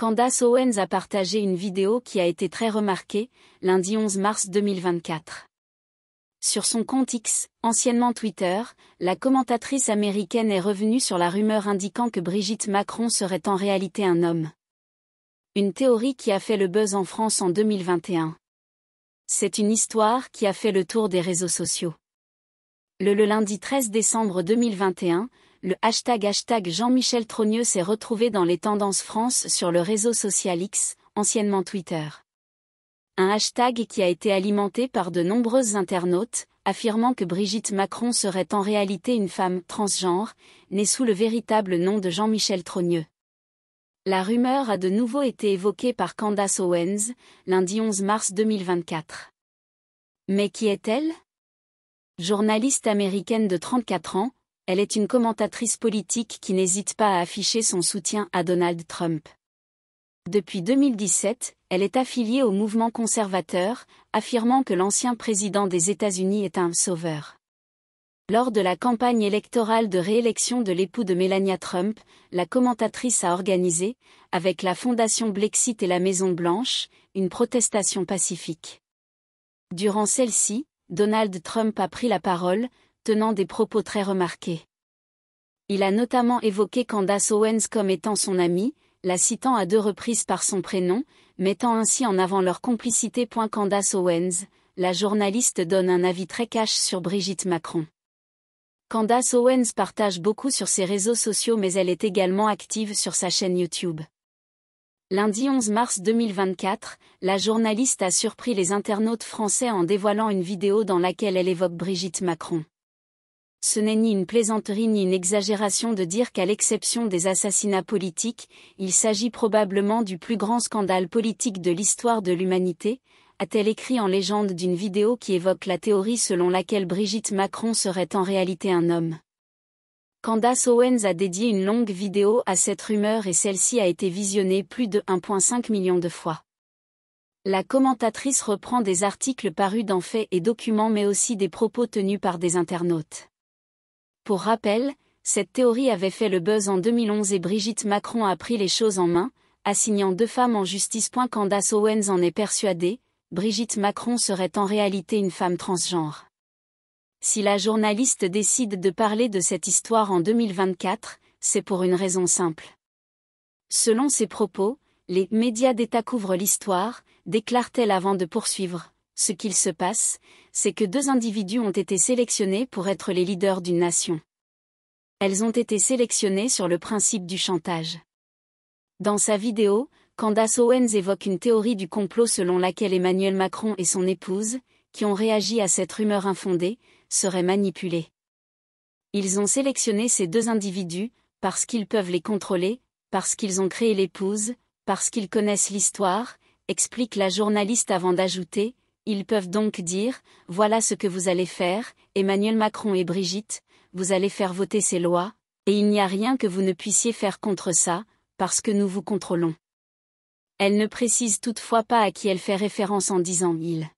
Candace Owens a partagé une vidéo qui a été très remarquée, lundi 11 mars 2024. Sur son compte X, anciennement Twitter, la commentatrice américaine est revenue sur la rumeur indiquant que Brigitte Macron serait en réalité un homme. Une théorie qui a fait le buzz en France en 2021. C'est une histoire qui a fait le tour des réseaux sociaux. Le, le lundi 13 décembre 2021, le hashtag hashtag Jean-Michel Trogneux s'est retrouvé dans les tendances France sur le réseau social X, anciennement Twitter. Un hashtag qui a été alimenté par de nombreuses internautes, affirmant que Brigitte Macron serait en réalité une femme transgenre, née sous le véritable nom de Jean-Michel Trogneux. La rumeur a de nouveau été évoquée par Candace Owens, lundi 11 mars 2024. Mais qui est-elle Journaliste américaine de 34 ans, elle est une commentatrice politique qui n'hésite pas à afficher son soutien à Donald Trump. Depuis 2017, elle est affiliée au mouvement conservateur, affirmant que l'ancien président des États-Unis est un sauveur. Lors de la campagne électorale de réélection de l'époux de Melania Trump, la commentatrice a organisé, avec la Fondation Blexit et la Maison Blanche, une protestation pacifique. Durant celle-ci, Donald Trump a pris la parole, tenant des propos très remarqués. Il a notamment évoqué Candace Owens comme étant son amie, la citant à deux reprises par son prénom, mettant ainsi en avant leur complicité. Candace Owens, la journaliste donne un avis très cash sur Brigitte Macron. Candace Owens partage beaucoup sur ses réseaux sociaux mais elle est également active sur sa chaîne YouTube. Lundi 11 mars 2024, la journaliste a surpris les internautes français en dévoilant une vidéo dans laquelle elle évoque Brigitte Macron. Ce n'est ni une plaisanterie ni une exagération de dire qu'à l'exception des assassinats politiques, il s'agit probablement du plus grand scandale politique de l'histoire de l'humanité, a-t-elle écrit en légende d'une vidéo qui évoque la théorie selon laquelle Brigitte Macron serait en réalité un homme. Candace Owens a dédié une longue vidéo à cette rumeur et celle-ci a été visionnée plus de 1,5 million de fois. La commentatrice reprend des articles parus dans faits et documents mais aussi des propos tenus par des internautes. Pour rappel, cette théorie avait fait le buzz en 2011 et Brigitte Macron a pris les choses en main, assignant deux femmes en justice. Candace Owens en est persuadée, Brigitte Macron serait en réalité une femme transgenre. Si la journaliste décide de parler de cette histoire en 2024, c'est pour une raison simple. Selon ses propos, les médias d'État couvrent l'histoire, déclare-t-elle avant de poursuivre ce qu'il se passe, c'est que deux individus ont été sélectionnés pour être les leaders d'une nation. Elles ont été sélectionnées sur le principe du chantage. Dans sa vidéo, Candace Owens évoque une théorie du complot selon laquelle Emmanuel Macron et son épouse, qui ont réagi à cette rumeur infondée, seraient manipulés. Ils ont sélectionné ces deux individus, parce qu'ils peuvent les contrôler, parce qu'ils ont créé l'épouse, parce qu'ils connaissent l'histoire, explique la journaliste avant d'ajouter, ils peuvent donc dire, voilà ce que vous allez faire, Emmanuel Macron et Brigitte, vous allez faire voter ces lois, et il n'y a rien que vous ne puissiez faire contre ça, parce que nous vous contrôlons. Elle ne précise toutefois pas à qui elle fait référence en disant il.